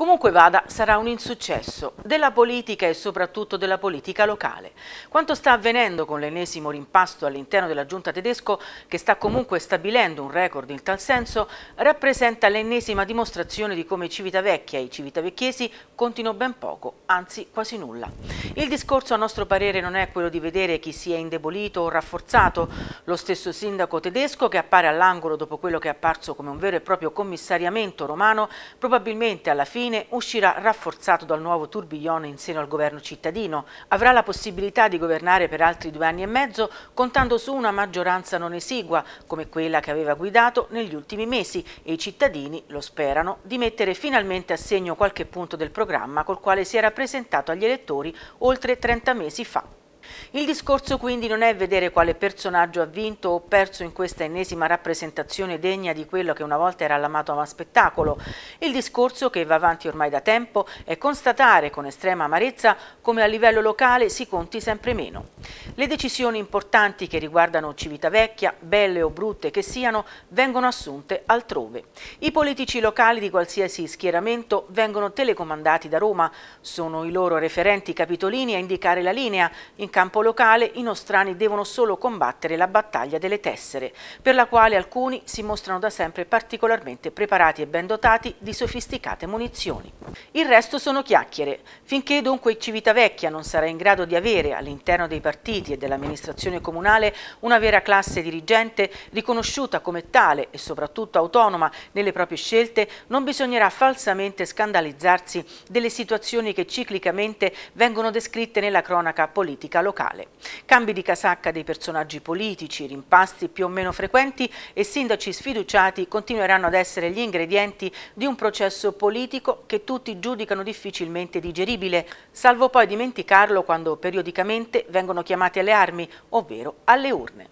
Comunque vada, sarà un insuccesso della politica e soprattutto della politica locale. Quanto sta avvenendo con l'ennesimo rimpasto all'interno della giunta tedesco, che sta comunque stabilendo un record in tal senso, rappresenta l'ennesima dimostrazione di come Civitavecchia e i civitavecchiesi contino ben poco, anzi quasi nulla. Il discorso a nostro parere non è quello di vedere chi si è indebolito o rafforzato, lo stesso sindaco tedesco che appare all'angolo dopo quello che è apparso come un vero e proprio commissariamento romano, probabilmente alla fine fine uscirà rafforzato dal nuovo turbiglione in seno al governo cittadino. Avrà la possibilità di governare per altri due anni e mezzo contando su una maggioranza non esigua come quella che aveva guidato negli ultimi mesi e i cittadini, lo sperano, di mettere finalmente a segno qualche punto del programma col quale si era presentato agli elettori oltre 30 mesi fa. Il discorso quindi non è vedere quale personaggio ha vinto o perso in questa ennesima rappresentazione degna di quello che una volta era l'amato ama spettacolo. Il discorso che va avanti ormai da tempo è constatare con estrema amarezza come a livello locale si conti sempre meno. Le decisioni importanti che riguardano Civitavecchia, belle o brutte che siano, vengono assunte altrove. I politici locali di qualsiasi schieramento vengono telecomandati da Roma, sono i loro referenti capitolini a indicare la linea. In campo locale i nostrani devono solo combattere la battaglia delle tessere, per la quale alcuni si mostrano da sempre particolarmente preparati e ben dotati di sofisticate munizioni. Il resto sono chiacchiere. Finché dunque Civitavecchia non sarà in grado di avere all'interno dei partiti partiti e dell'amministrazione comunale una vera classe dirigente riconosciuta come tale e soprattutto autonoma nelle proprie scelte, non bisognerà falsamente scandalizzarsi delle situazioni che ciclicamente vengono descritte nella cronaca politica locale. Cambi di casacca dei personaggi politici, rimpasti più o meno frequenti e sindaci sfiduciati continueranno ad essere gli ingredienti di un processo politico che tutti giudicano difficilmente digeribile, salvo poi dimenticarlo quando periodicamente vengono sono chiamati alle armi, ovvero alle urne.